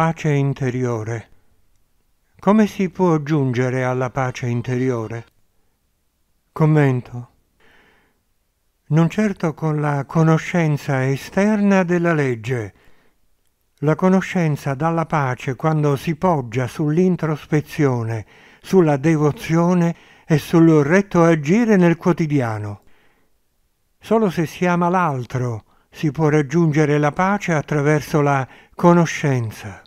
Pace interiore. Come si può giungere alla pace interiore? Commento. Non certo con la conoscenza esterna della legge. La conoscenza dà la pace quando si poggia sull'introspezione, sulla devozione e sul retto agire nel quotidiano. Solo se si ama l'altro si può raggiungere la pace attraverso la conoscenza.